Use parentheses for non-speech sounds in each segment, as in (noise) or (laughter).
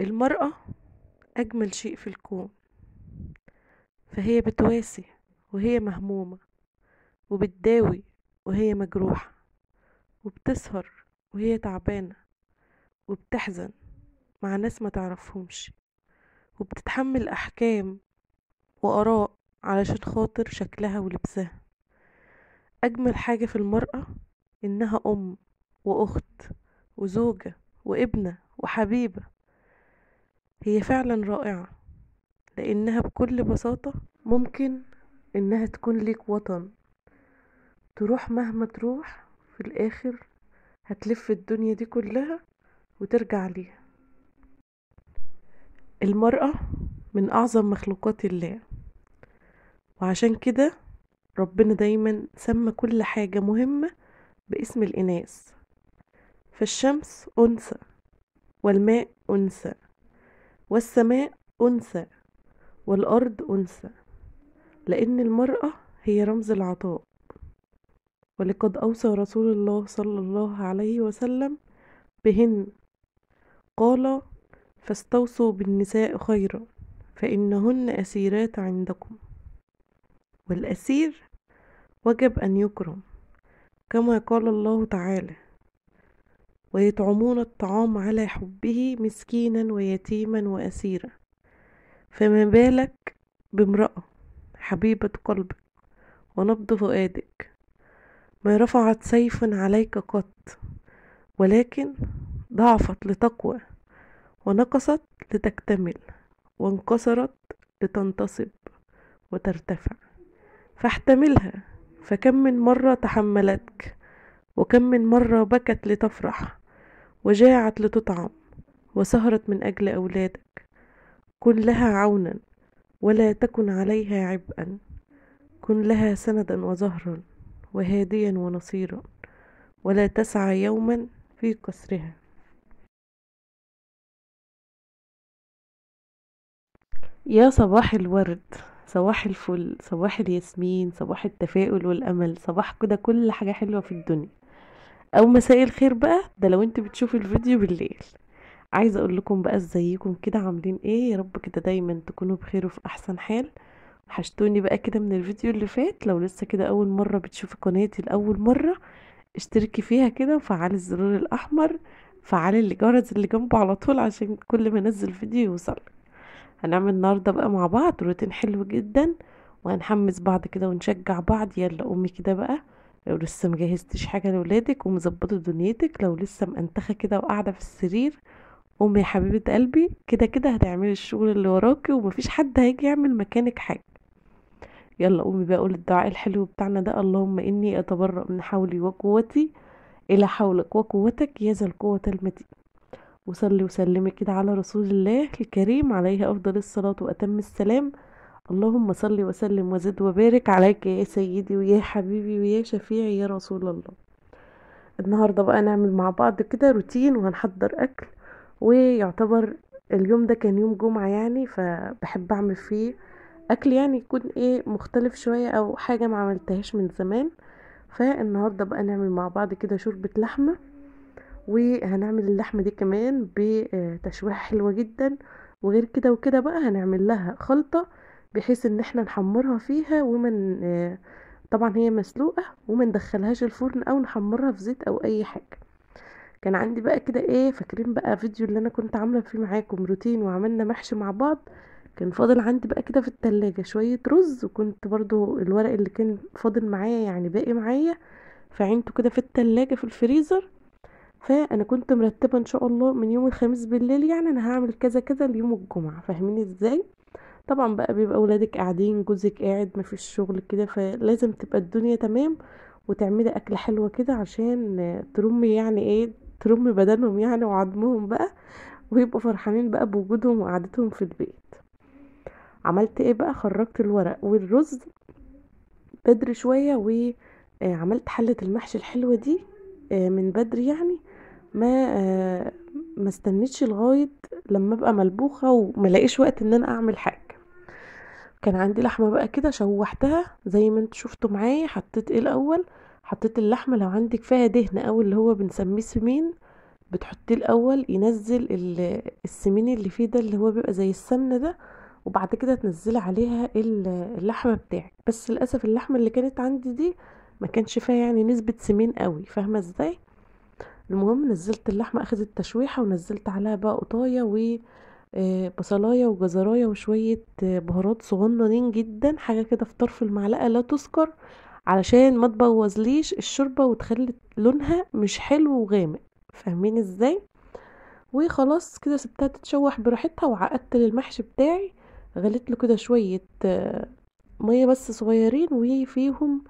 المرأة أجمل شيء في الكون فهي بتواسي وهي مهمومة وبتداوي وهي مجروحة وبتسهر وهي تعبانة وبتحزن مع ناس ما تعرفهمش وبتتحمل أحكام وآراء علشان خاطر شكلها ولبسها أجمل حاجة في المرأة إنها أم وأخت وزوجة وابنة وحبيبة هي فعلا رائعة لأنها بكل بساطة ممكن إنها تكون ليك وطن تروح مهما تروح في الآخر هتلف الدنيا دي كلها وترجع ليها المرأة من أعظم مخلوقات الله وعشان كده ربنا دايما سمى كل حاجة مهمة باسم الإناث فالشمس أنثى والماء أنثى والسماء أنثى والأرض أنثى لأن المرأة هي رمز العطاء ولقد أوصى رسول الله صلى الله عليه وسلم بهن قال فاستوصوا بالنساء خيرا فإنهن أسيرات عندكم والأسير وجب أن يكرم كما قال الله تعالى ويطعمون الطعام على حبه مسكينا ويتيما وأسيرا فما بالك بامرأة حبيبة قلبك ونبض فؤادك ما رفعت سيف عليك قط ولكن ضعفت لتقوى ونقصت لتكتمل وانكسرت لتنتصب وترتفع فاحتملها فكم من مرة تحملتك وكم من مرة بكت لتفرح وجاعت لتطعم وسهرت من أجل أولادك كن لها عونا ولا تكن عليها عبئا كن لها سندا وظهرا وهاديا ونصيرا ولا تسعى يوما في قصرها يا صباح الورد صباح الفل صباح الياسمين صباح التفاؤل والأمل صباح كده كل حاجة حلوة في الدنيا او مساء الخير بقى ده لو انت بتشوفي الفيديو بالليل عايزه اقول لكم بقى ازيكم كده عاملين ايه يا رب كده دايما تكونوا بخير وفي احسن حال وحشتوني بقى كده من الفيديو اللي فات لو لسه كده اول مره بتشوفي قناتي لاول مره اشتركي فيها كده وفعلي الزرار الاحمر فعلي الجرس اللي جنبه على طول عشان كل ما انزل فيديو يوصلك هنعمل النهارده بقى مع بعض روتين حلو جدا وهنحمس بعض كده ونشجع بعض يلا امي كده بقى لو لسه مجهزتش حاجة لولادك ومظبطة دنيتك لو لسه مأنتخة كده وقاعدة في السرير قومي يا حبيبة قلبي كده كده هتعملي الشغل اللي وراكي ومفيش حد هيجي يعمل مكانك حاجة يلا قومي بقى قولي الدعاء الحلو بتاعنا ده اللهم إني أتبرأ من حولي وقوتي إلى حولك وقوتك يا ذا القوة المتين وصلي وسلمي كده على رسول الله الكريم عليه أفضل الصلاة وأتم السلام اللهم صل وسلم وزد وبارك عليك يا سيدي ويا حبيبي ويا شفيعي يا رسول الله النهارده بقى نعمل مع بعض كده روتين وهنحضر اكل ويعتبر اليوم ده كان يوم جمعه يعني فبحب اعمل فيه اكل يعني يكون ايه مختلف شويه او حاجه ما عملتهاش من زمان فالنهارده بقى نعمل مع بعض كده شوربه لحمه وهنعمل اللحمه دي كمان بتشويحه حلوه جدا وغير كده وكده بقى هنعمل لها خلطه بحيث ان احنا نحمرها فيها ومن طبعا هي مسلوقة وما ندخلهاش الفرن او نحمرها في زيت او اي حاجة كان عندي بقى كده ايه فاكرين بقى فيديو اللي انا كنت عامله فيه معاكم روتين وعملنا محشي مع بعض كان فاضل عندي بقى كده في التلاجة شوية رز وكنت برضو الورق اللي كان فاضل معايا يعني باقي معايا فعينته كده في التلاجة في الفريزر فانا كنت مرتبه ان شاء الله من يوم الخميس بالليل يعني انا هعمل كذا كذا ليوم الجمعه فاهمين ازاي طبعا بقى بيبقى ولادك قاعدين جوزك قاعد مفيش شغل كده فلازم تبقى الدنيا تمام وتعملي اكل حلوة كده عشان ترمي يعني ايه ترمي بدنهم يعني وعظمهم بقى ويبقوا فرحانين بقى بوجودهم وقعدتهم في البيت عملت ايه بقى خرجت الورق والرز بدري شوية وعملت آه، حلة المحشي الحلوة دي آه، من بدري يعني ما آه، ما استنيتش لغايه لما ابقى ملبوخه وما وقت ان انا اعمل حاجه كان عندي لحمه بقى كده شوحتها زي ما انتوا شفتوا معايا حطيت ايه الاول حطيت اللحمه لو عندك فيها دهن او اللي هو بنسميه سمين بتحطيه الاول ينزل السمين اللي فيه ده اللي هو بيبقى زي السمنه ده وبعد كده تنزلي عليها اللحمه بتاعك بس للاسف اللحمه اللي كانت عندي دي ما كانش فيها يعني نسبه سمين قوي فاهمه ازاي المهم نزلت اللحمه اخدت تشويحه ونزلت عليها بقى قطايه آه، بصلايه وجزرايه وشويه آه، بهارات صغننين جدا حاجه كده في طرف المعلقه لا تذكر علشان ما تبوظليش الشوربه وتخلي لونها مش حلو وغامق فاهمين ازاي وخلاص كده سبتها تتشوح براحتها وعقدت للمحشي بتاعي غليت له كده شويه آه، ميه بس صغيرين وفيهم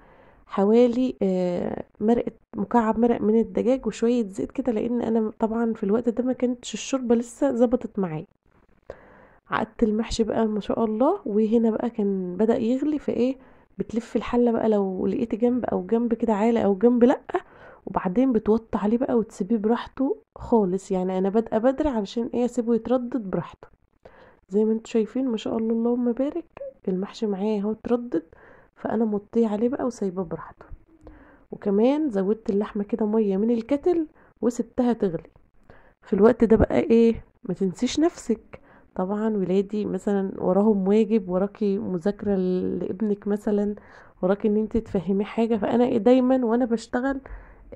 حوالي مرقه مكعب مرق من الدجاج وشويه زيت كده لان انا طبعا في الوقت ده ما كانتش الشوربه لسه ظبطت معايا عقدت المحشي بقى ما شاء الله وهنا بقى كان بدأ يغلي فايه بتلف الحلة بقى لو لقيت جنب او جنب كده عالي او جنب لأ وبعدين بتوطي عليه بقى وتسيبيه براحته خالص يعني انا بادئه بدري علشان ايه اسيبه يتردد براحته زي ما انتوا شايفين ما شاء الله اللهم بارك المحشي معايا اهو اتردد فانا مطيه عليه بقى وسايباه براحته وكمان زودت اللحمه كده ميه من الكتل وسبتها تغلي في الوقت ده بقى ايه ما تنسيش نفسك طبعا ولادي مثلا وراهم واجب وراكي مذاكرة لابنك مثلا وراكي ان انت تفهميه حاجة فانا إيه دايما وانا بشتغل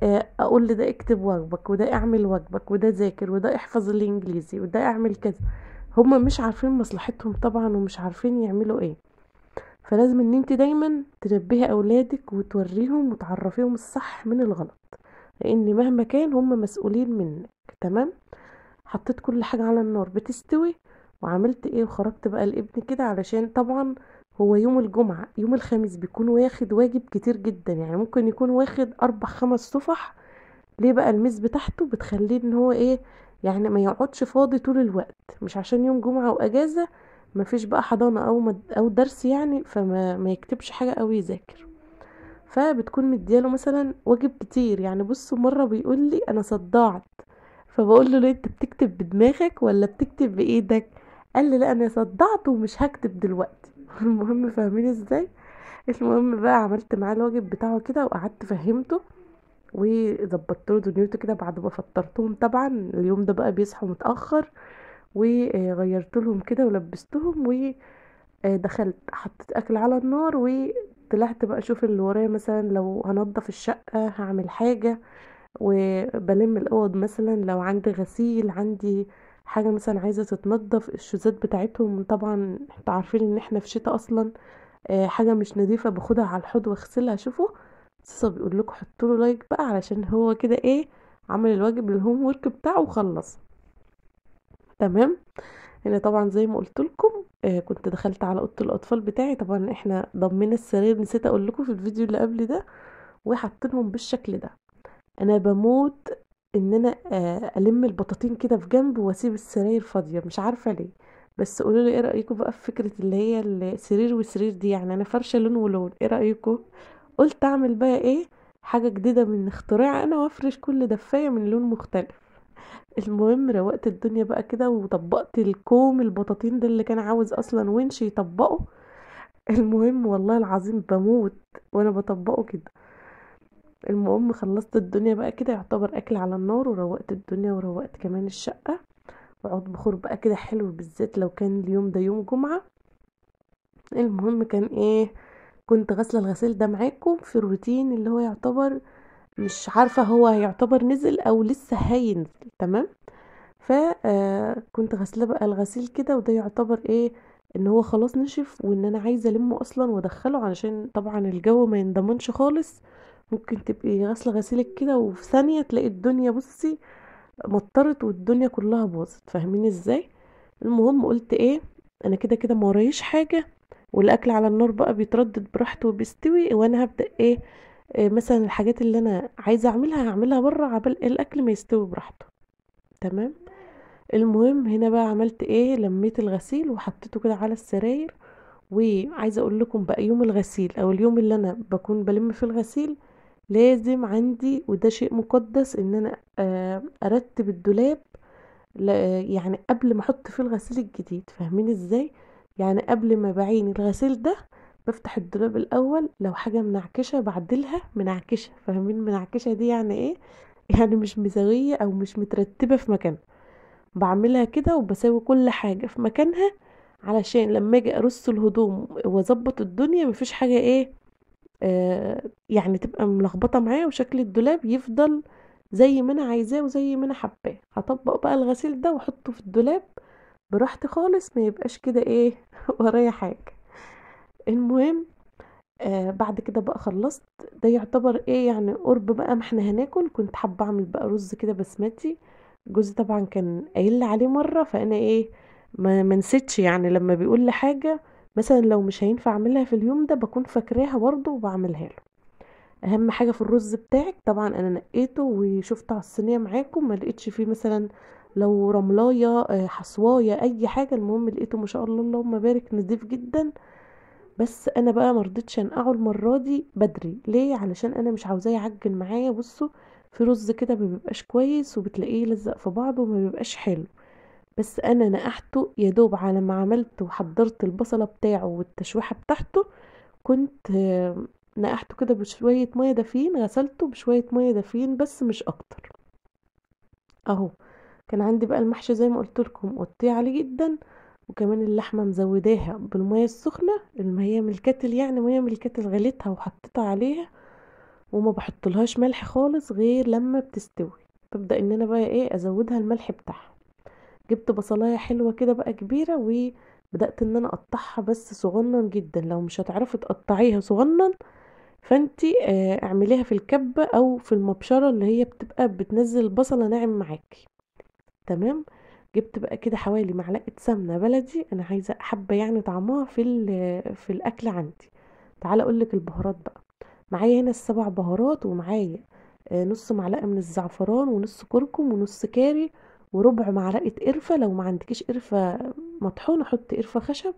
آه، اقول لده اكتب واجبك وده اعمل واجبك وده ذاكر وده احفظ الانجليزي وده اعمل كذا هما مش عارفين مصلحتهم طبعا ومش عارفين يعملوا ايه فلازم ان انت دايما تنبهي اولادك وتوريهم وتعرفيهم الصح من الغلط لان مهما كان هما مسؤولين منك تمام حطيت كل حاجه على النار بتستوي وعملت ايه وخرجت بقى لابني كده علشان طبعا هو يوم الجمعة يوم الخميس بيكون واخد واجب كتير جدا يعني ممكن يكون واخد اربع خمس صفح ليه بقى الميز بتاعته بتخليه ان هو ايه يعني ما يقعدش فاضي طول الوقت مش عشان يوم جمعة واجازة مفيش بقى حضانة او او درس يعني فما ما يكتبش حاجة او يذاكر فبتكون مدياله مثلا واجب كتير يعني بصوا مرة بيقول لي انا صدعت فبقول له ليه انت بتكتب بدماغك ولا بتكتب بايدك قال لي لا انا صدعت ومش هكتب دلوقتي (laughs) المهم فاهمين ازاي المهم بقى عملت معاه الواجب بتاعه كده وقعدت فهمته وظبطت له دنيته كده بعد ما فطرتهم طبعا اليوم ده بقى بيصحوا متاخر وغيرت لهم كده ولبستهم ودخلت آه، حطيت اكل على النار وطلعت بقى اشوف اللي ورايا مثلا لو هنضف الشقه هعمل حاجه وبلم الاوض مثلا لو عندي غسيل عندي حاجه مثلا عايزه تتنضف الشوزات بتاعتهم طبعا انتوا عارفين ان احنا في شتاء اصلا آه، حاجه مش نظيفه باخدها على الحوض واغسلها شوفوا صيصه بيقول لكم حطوا له لايك بقى علشان هو كده ايه عمل الواجب الهوم ورك بتاعه وخلص تمام هنا طبعا زي ما قلت لكم آه كنت دخلت على اوضه الاطفال بتاعي طبعا احنا ضمينا السرير نسيت اقول لكم في الفيديو اللي قبل ده وحطيتهم بالشكل ده انا بموت ان انا آه، الم البطاطين كده في جنب واسيب السراير فاضيه مش عارفه ليه بس قولوا لي ايه رايكم بقى في فكره اللي هي السرير والسرير دي يعني انا فرشه لون ولون ايه رايكم قلت اعمل بقى ايه حاجه جديده من اختراع انا وافرش كل دفايه من لون مختلف المهم روقت الدنيا بقى كده وطبقت الكوم البطاطين ده اللي كان عاوز اصلا ونش يطبقه المهم والله العظيم بموت وانا بطبقه كده المهم خلصت الدنيا بقى كده يعتبر اكل على النار وروقت الدنيا وروقت كمان الشقه وعود بخور بقى كده حلو بالذات لو كان اليوم ده يوم جمعه المهم كان ايه كنت غسل الغسيل ده معاكم في الروتين اللي هو يعتبر مش عارفه هو يعتبر نزل او لسه هينزل تمام فكنت آه، غسله بقى الغسيل كده وده يعتبر ايه ان هو خلاص نشف وان انا عايزه المه اصلا وادخله علشان طبعا الجو ما يندمنش خالص ممكن تبقي غسله غسيلك كده وفي ثانيه تلاقي الدنيا بصي مطرت والدنيا كلها باظت فاهمين ازاي المهم قلت ايه انا كده كده ما ورايش حاجه والاكل على النار بقى بيتردد براحته وبيستوي وانا هبدا ايه, إيه مثلا الحاجات اللي انا عايزه اعملها هعملها بره عبال الاكل ما يستوي براحته تمام المهم هنا بقى عملت ايه لميت الغسيل وحطيته كده على السراير وعايزه اقول لكم بقى يوم الغسيل او اليوم اللي انا بكون بلم في الغسيل لازم عندي وده شيء مقدس ان انا آه، ارتب الدولاب يعني قبل ما احط فيه الغسيل الجديد فاهمين ازاي يعني قبل ما بعين الغسيل ده بفتح الدولاب الاول لو حاجه منعكشه بعدلها منعكشه فاهمين منعكشه دي يعني ايه يعني مش مساويه او مش مترتبه في مكانها بعملها كده وبساوي كل حاجه في مكانها علشان لما اجي ارص الهدوم واظبط الدنيا مفيش حاجه ايه آه، يعني تبقى ملخبطه معايا وشكل الدولاب يفضل زي ما انا عايزاه وزي ما انا حباه هطبق بقى الغسيل ده واحطه في الدولاب براحتي خالص ما يبقاش كده ايه (laughs) ورايا حاجه المهم آه بعد كده بقى خلصت ده يعتبر ايه يعني قرب بقى ما احنا هناكل كنت حابه اعمل بقى رز كده بسمتي جوزي طبعا كان قايل لي عليه مره فانا ايه ما منسيتش يعني لما بيقول لي حاجه مثلا لو مش هينفع اعملها في اليوم ده بكون فاكراها برضه وبعملها له اهم حاجه في الرز بتاعك طبعا انا نقيته وشفت على الصينيه معاكم ما لقيتش فيه مثلا لو رملايه آه، حصوايه اي حاجه المهم لقيته ما شاء الله اللهم بارك نضيف جدا بس انا بقى مرضتش انقعه المره دي بدري ليه علشان انا مش عاوزاه يعجن معايا بصوا في رز كده ما بيبقاش كويس وبتلاقيه لزق في بعضه وما بيبقاش حلو بس انا نقحته يا دوب على ما عملت وحضرت البصله بتاعه والتشويحه بتاعته كنت نقحته كده بشويه ميه دافين غسلته بشويه ميه دافين بس مش اكتر اهو كان عندي بقى المحشي زي ما قلت لكم قطيه عليه جدا وكمان اللحمه مزوداها بالميه السخنه الميه من الكتل يعني ميه من الكتل غليتها وحطيتها عليها وما بحطلهاش ملح خالص غير لما بتستوي ببدا ان انا بقى ايه ازودها الملح بتاعها جبت بصلايه حلوه كده بقى كبيره وبدات ان انا اقطعها بس صغنن جدا لو مش هتعرفي تقطعيها صغنن فانتي آه، اعمليها في الكبه او في المبشره اللي هي بتبقى بتنزل البصله ناعم معاكي تمام جبت بقى كده حوالي معلقه سمنه بلدي انا عايزه حبه يعني طعمها في في الاكل عندي تعالى اقول لك البهارات بقى معايا هنا السبع بهارات ومعايا آه، نص معلقه من الزعفران ونص كركم ونص كاري وربع معلقه قرفه لو ما عندكيش قرفه مطحونه حطي قرفه خشب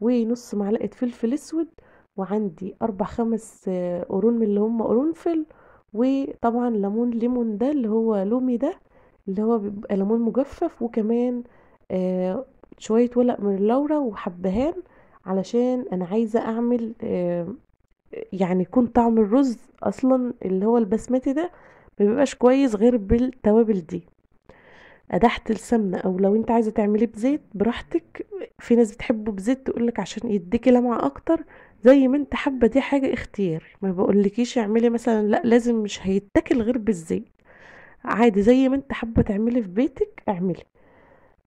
ونص معلقه فلفل اسود وعندي اربع خمس قرون من اللي هم قرنفل وطبعا ليمون ليمون ده اللي هو لومي ده اللي هو بيبقى ليمون مجفف وكمان آه شويه ولق من اللورا وحبهان علشان انا عايزه اعمل آه يعني يكون طعم الرز اصلا اللي هو البسمتي ده مبيبقاش كويس غير بالتوابل دي قدحت السمنه او لو انت عايزه تعمليه بزيت براحتك في ناس بتحبه بزيت تقولك عشان يديكي لمعه اكتر زي ما انت حابه دي حاجه اختيار ما بقولكيش اعملي مثلا لا لازم مش هيتاكل غير بالزيت عادي زي ما انت حابه تعملي في بيتك اعملي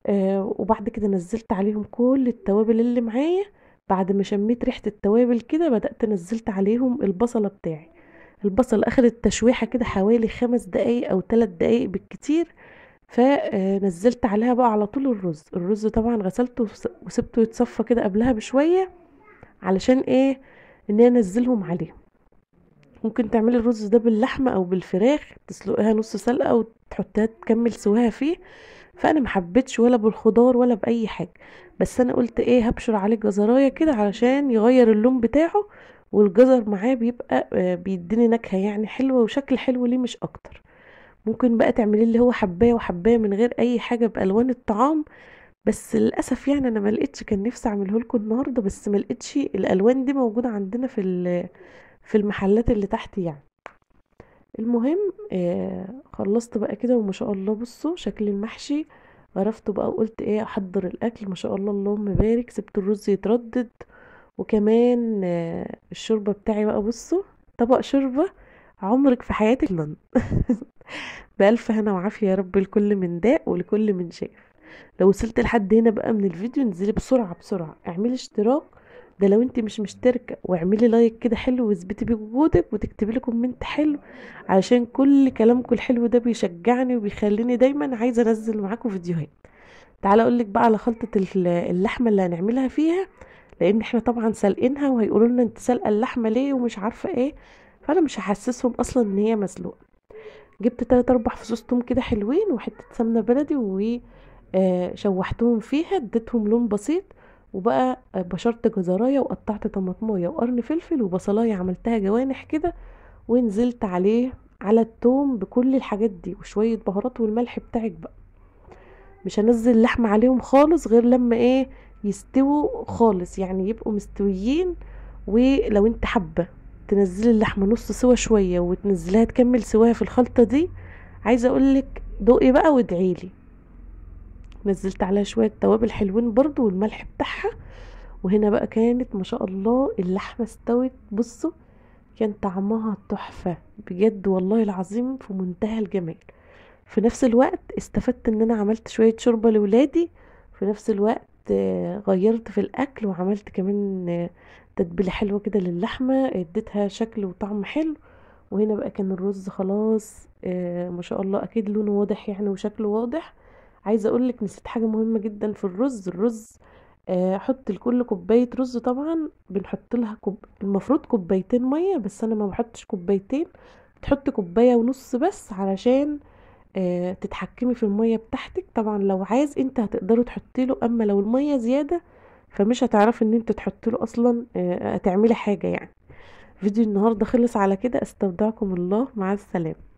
آه وبعد كده نزلت عليهم كل التوابل اللي معايا بعد ما شميت ريحه التوابل كده بدات نزلت عليهم البصله بتاعي البصل اخدت تشويحه كده حوالي خمس دقايق او ثلاث دقايق بالكتير فنزلت عليها بقى على طول الرز الرز طبعا غسلته وسبته يتصفى كده قبلها بشويه علشان ايه ان انا انزلهم عليه ممكن تعملي الرز ده باللحمه او بالفراخ تسلقيها نص سلقه وتحطيها تكمل سواها فيه فانا محبتش ولا بالخضار ولا باي حاجه بس انا قلت ايه هبشر عليه جزرايه كده علشان يغير اللون بتاعه والجزر معاه بيبقى آه، بيديني نكهه يعني حلوه وشكل حلو ليه مش اكتر ممكن بقى تعملي اللي هو حباه وحباه من غير اي حاجه بالوان الطعام بس للاسف يعني انا ما لقيتش كان نفسي اعمله لكم النهارده بس ما لقيتش الالوان دي موجوده عندنا في في المحلات اللي تحت يعني المهم آه خلصت بقى كده وما شاء الله بصوا شكل المحشي غرفته بقى وقلت ايه احضر الاكل ما شاء الله اللهم بارك سبت الرز يتردد وكمان آه الشوربه بتاعي بقى بصوا طبق شوربه عمرك في حياتك لن بألف هنا وعافية يا رب لكل من داء ولكل من شاف لو وصلت لحد هنا بقى من الفيديو انزلي بسرعة بسرعة اعملي اشتراك ده لو انت مش مشتركة واعملي لايك كده حلو واثبتي بوجودك وتكتبي لي كومنت حلو علشان كل كلامكم الحلو ده بيشجعني وبيخليني دايما عايزة انزل معاكم فيديوهات تعالى اقولك بقى على خلطة اللحمة اللي هنعملها فيها لان احنا طبعا سالقينها وهيقولوا لنا انت سالقه اللحمه ليه ومش عارفه ايه فانا مش هحسسهم اصلا ان هي مسلوقه جبت تلات اربع فصوص توم كده حلوين وحته سمنه بلدي وشوحتهم آه، فيها اديتهم لون بسيط وبقى آه، بشرت جزرايه وقطعت طماطمايه وقرن فلفل وبصلايه عملتها جوانح كده ونزلت عليه على التوم بكل الحاجات دي وشويه بهارات والملح بتاعك بقى مش هنزل لحمه عليهم خالص غير لما ايه يستووا خالص يعني يبقوا مستويين ولو انت حابه تنزلي اللحمة نص سوا شوية وتنزلها تكمل سواها في الخلطة دي عايزة اقولك دوقي بقى وادعيلي نزلت عليها شوية توابل حلوين برضو والملح بتاعها وهنا بقى كانت ما شاء الله اللحمة استوت بصوا كان طعمها تحفة بجد والله العظيم في منتهى الجمال في نفس الوقت استفدت ان انا عملت شوية شوربة لولادي في نفس الوقت غيرت في الاكل وعملت كمان تتبيله حلوه كده للحمه اديتها شكل وطعم حلو وهنا بقى كان الرز خلاص آه ما شاء الله اكيد لونه واضح يعني وشكله واضح عايزه اقول لك نسيت حاجه مهمه جدا في الرز الرز آه احط لكل كوبايه رز طبعا بنحط لها كوب... المفروض كوبايتين ميه بس انا ما بحطش كوبايتين تحط كوبايه ونص بس علشان آه تتحكمي في الميه بتاعتك طبعا لو عايز انت هتقدري تحطي له اما لو الميه زياده فمش هتعرفي ان انت تحط له اصلا آه، تعملي حاجه يعني فيديو النهارده خلص على كده استودعكم الله مع السلامه